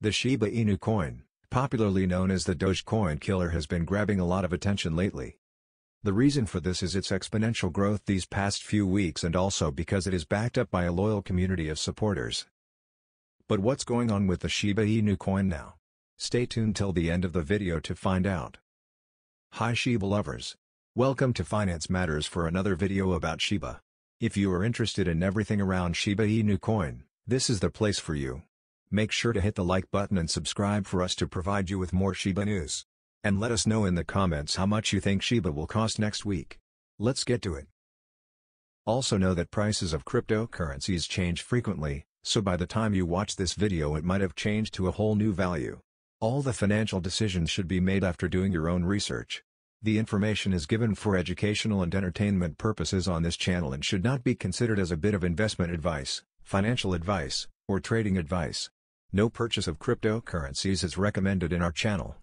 The Shiba Inu coin, popularly known as the Dogecoin killer has been grabbing a lot of attention lately. The reason for this is its exponential growth these past few weeks and also because it is backed up by a loyal community of supporters. But what's going on with the Shiba Inu coin now? Stay tuned till the end of the video to find out. Hi Shiba lovers. Welcome to Finance Matters for another video about Shiba. If you are interested in everything around Shiba Inu coin, this is the place for you. Make sure to hit the like button and subscribe for us to provide you with more Shiba news. And let us know in the comments how much you think Shiba will cost next week. Let's get to it. Also know that prices of cryptocurrencies change frequently, so by the time you watch this video it might have changed to a whole new value. All the financial decisions should be made after doing your own research. The information is given for educational and entertainment purposes on this channel and should not be considered as a bit of investment advice, financial advice, or trading advice. No purchase of cryptocurrencies is recommended in our channel.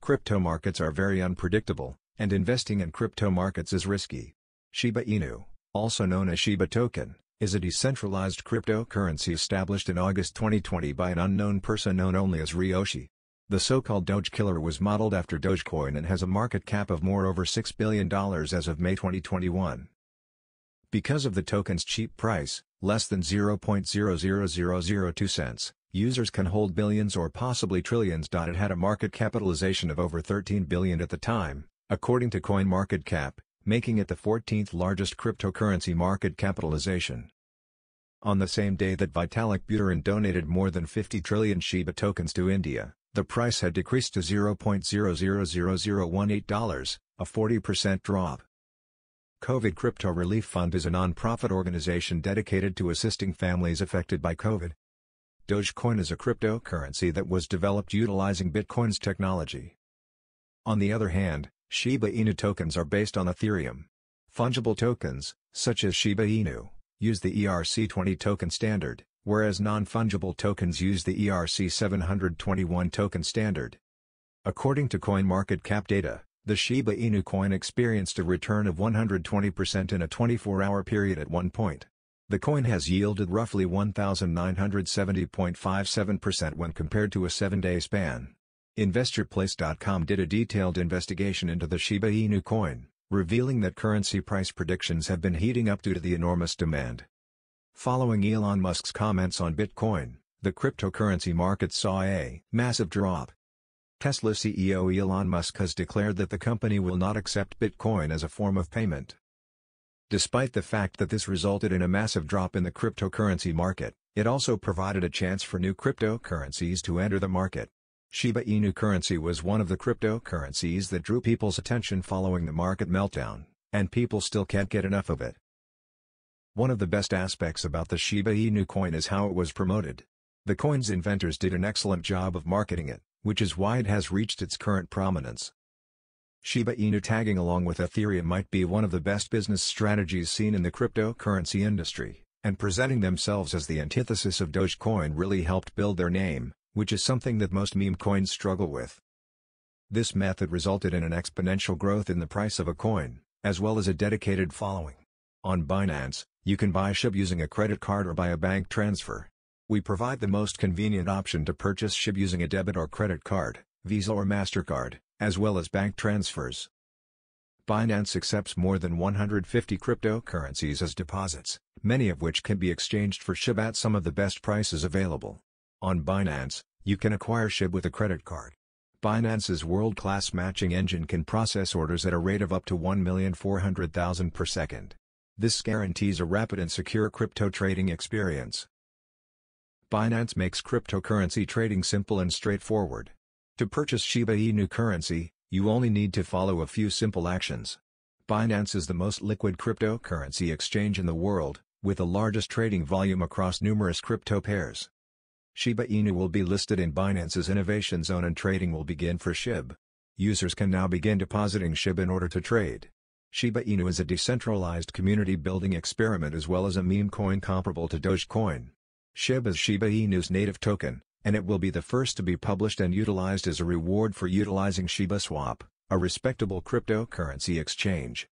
Crypto markets are very unpredictable, and investing in crypto markets is risky. Shiba Inu, also known as Shiba Token, is a decentralized cryptocurrency established in August 2020 by an unknown person known only as Ryoshi. The so-called Doge Killer was modeled after Dogecoin and has a market cap of more over $6 billion as of May 2021. Because of the token's cheap price, less than 0.00002 cents, users can hold billions or possibly trillions. It had a market capitalization of over 13 billion at the time, according to CoinMarketCap, making it the 14th largest cryptocurrency market capitalization. On the same day that Vitalik Buterin donated more than 50 trillion Shiba tokens to India, the price had decreased to 0 dollars 000018 a 40% drop. COVID Crypto Relief Fund is a nonprofit organization dedicated to assisting families affected by COVID. Dogecoin is a cryptocurrency that was developed utilizing Bitcoin's technology. On the other hand, Shiba Inu tokens are based on Ethereum. Fungible tokens, such as Shiba Inu, use the ERC20 token standard, whereas non-fungible tokens use the ERC721 token standard. According to CoinMarketCap data, the Shiba Inu coin experienced a return of 120% in a 24-hour period at one point. The coin has yielded roughly 1,970.57% when compared to a seven-day span. InvestorPlace.com did a detailed investigation into the Shiba Inu coin, revealing that currency price predictions have been heating up due to the enormous demand. Following Elon Musk's comments on Bitcoin, the cryptocurrency market saw a massive drop. Tesla CEO Elon Musk has declared that the company will not accept Bitcoin as a form of payment. Despite the fact that this resulted in a massive drop in the cryptocurrency market, it also provided a chance for new cryptocurrencies to enter the market. Shiba Inu currency was one of the cryptocurrencies that drew people's attention following the market meltdown, and people still can't get enough of it. One of the best aspects about the Shiba Inu coin is how it was promoted. The coin's inventors did an excellent job of marketing it which is why it has reached its current prominence. Shiba Inu tagging along with Ethereum might be one of the best business strategies seen in the cryptocurrency industry, and presenting themselves as the antithesis of Dogecoin really helped build their name, which is something that most meme coins struggle with. This method resulted in an exponential growth in the price of a coin, as well as a dedicated following. On Binance, you can buy SHIB using a credit card or by a bank transfer. We provide the most convenient option to purchase SHIB using a debit or credit card, Visa or MasterCard, as well as bank transfers. Binance accepts more than 150 cryptocurrencies as deposits, many of which can be exchanged for SHIB at some of the best prices available. On Binance, you can acquire SHIB with a credit card. Binance's world-class matching engine can process orders at a rate of up to 1,400,000 per second. This guarantees a rapid and secure crypto trading experience. Binance makes cryptocurrency trading simple and straightforward. To purchase Shiba Inu currency, you only need to follow a few simple actions. Binance is the most liquid cryptocurrency exchange in the world, with the largest trading volume across numerous crypto pairs. Shiba Inu will be listed in Binance's Innovation Zone and trading will begin for SHIB. Users can now begin depositing SHIB in order to trade. Shiba Inu is a decentralized community building experiment as well as a meme coin comparable to Dogecoin. SHIB is Shiba Inu's native token, and it will be the first to be published and utilized as a reward for utilizing Shiba Swap, a respectable cryptocurrency exchange.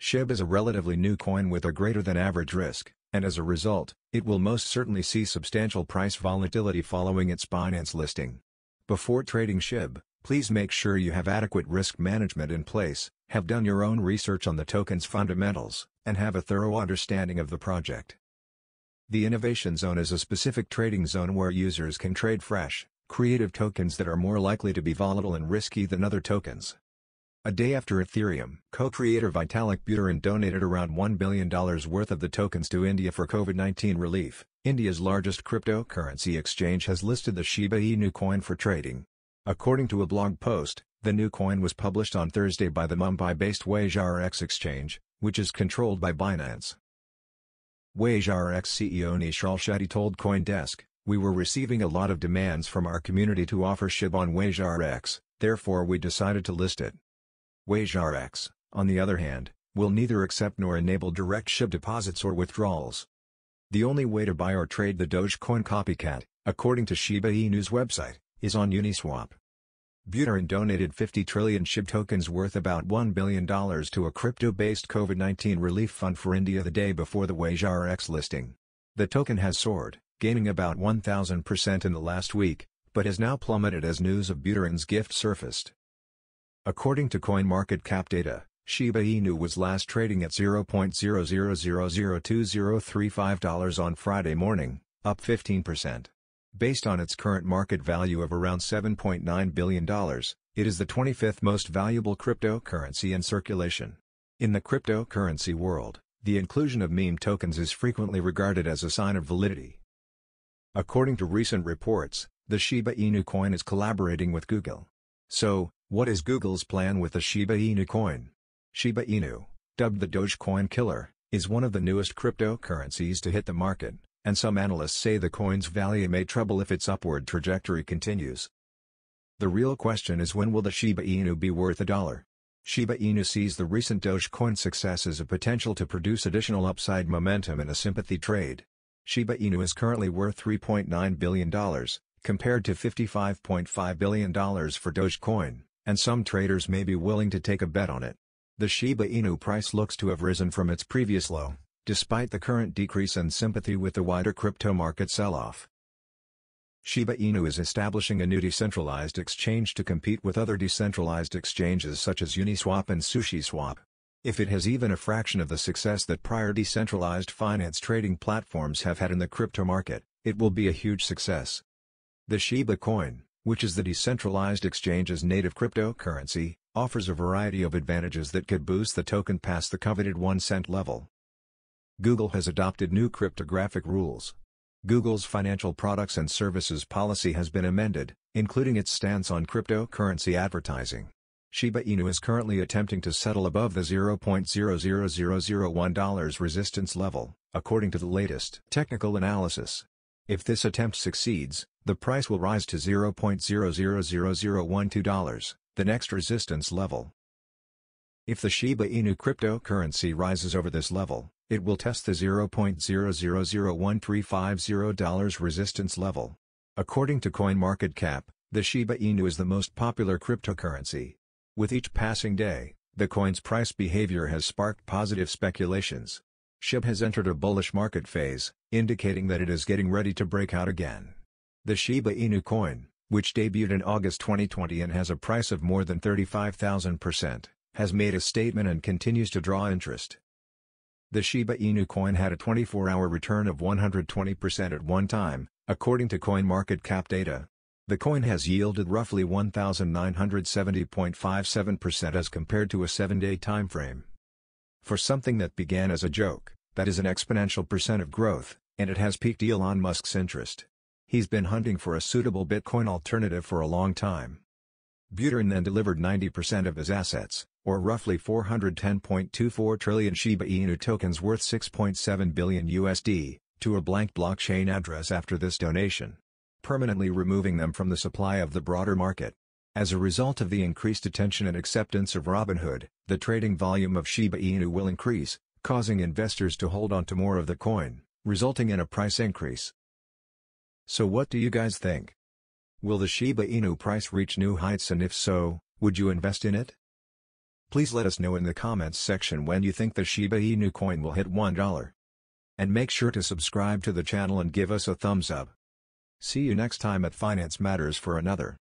SHIB is a relatively new coin with a greater than average risk, and as a result, it will most certainly see substantial price volatility following its Binance listing. Before trading SHIB, please make sure you have adequate risk management in place, have done your own research on the token's fundamentals, and have a thorough understanding of the project. The Innovation Zone is a specific trading zone where users can trade fresh, creative tokens that are more likely to be volatile and risky than other tokens. A day after Ethereum, co-creator Vitalik Buterin donated around $1 billion worth of the tokens to India for COVID-19 relief. India's largest cryptocurrency exchange has listed the Shiba Inu coin for trading. According to a blog post, the new coin was published on Thursday by the Mumbai-based WageRX exchange, which is controlled by Binance. WageRX CEO Nishal Shetty told Coindesk, We were receiving a lot of demands from our community to offer SHIB on WageRX, therefore we decided to list it. WageRX, on the other hand, will neither accept nor enable direct SHIB deposits or withdrawals. The only way to buy or trade the Dogecoin copycat, according to Shiba News website, is on Uniswap. Buterin donated 50 trillion SHIB tokens worth about $1 billion to a crypto-based COVID-19 relief fund for India the day before the WageRX listing. The token has soared, gaining about 1,000% in the last week, but has now plummeted as news of Buterin's gift surfaced. According to CoinMarketCap data, Shiba Inu was last trading at 0 dollars 00002035 on Friday morning, up 15%. Based on its current market value of around $7.9 billion, it is the 25th most valuable cryptocurrency in circulation. In the cryptocurrency world, the inclusion of meme tokens is frequently regarded as a sign of validity. According to recent reports, the Shiba Inu coin is collaborating with Google. So, what is Google's plan with the Shiba Inu coin? Shiba Inu, dubbed the Dogecoin killer, is one of the newest cryptocurrencies to hit the market and some analysts say the coin's value may trouble if its upward trajectory continues. The real question is when will the Shiba Inu be worth a dollar? Shiba Inu sees the recent Dogecoin success as a potential to produce additional upside momentum in a sympathy trade. Shiba Inu is currently worth $3.9 billion, compared to $55.5 billion for Dogecoin, and some traders may be willing to take a bet on it. The Shiba Inu price looks to have risen from its previous low, despite the current decrease in sympathy with the wider crypto market sell-off. Shiba Inu is establishing a new decentralized exchange to compete with other decentralized exchanges such as Uniswap and SushiSwap. If it has even a fraction of the success that prior decentralized finance trading platforms have had in the crypto market, it will be a huge success. The Shiba coin, which is the decentralized exchange's native cryptocurrency, offers a variety of advantages that could boost the token past the coveted 1 cent level. Google has adopted new cryptographic rules. Google's financial products and services policy has been amended, including its stance on cryptocurrency advertising. Shiba Inu is currently attempting to settle above the $0.00001 resistance level, according to the latest technical analysis. If this attempt succeeds, the price will rise to $0.00001 the next resistance level. If the Shiba Inu cryptocurrency rises over this level, it will test the 0 dollars 0001350 resistance level. According to CoinMarketCap, the Shiba Inu is the most popular cryptocurrency. With each passing day, the coin's price behavior has sparked positive speculations. SHIB has entered a bullish market phase, indicating that it is getting ready to break out again. The Shiba Inu coin, which debuted in August 2020 and has a price of more than 35,000%, has made a statement and continues to draw interest. The Shiba Inu coin had a 24-hour return of 120% at one time, according to CoinMarketCap data. The coin has yielded roughly 1,970.57% as compared to a 7-day time frame. For something that began as a joke, that is an exponential percent of growth, and it has piqued Elon Musk's interest. He's been hunting for a suitable Bitcoin alternative for a long time. Buterin then delivered 90% of his assets, or roughly 410.24 trillion Shiba Inu tokens worth 6.7 billion USD, to a blank blockchain address after this donation, permanently removing them from the supply of the broader market. As a result of the increased attention and acceptance of Robinhood, the trading volume of Shiba Inu will increase, causing investors to hold on to more of the coin, resulting in a price increase. So what do you guys think? Will the Shiba Inu price reach new heights and if so, would you invest in it? Please let us know in the comments section when you think the Shiba Inu coin will hit $1. And make sure to subscribe to the channel and give us a thumbs up. See you next time at Finance Matters for another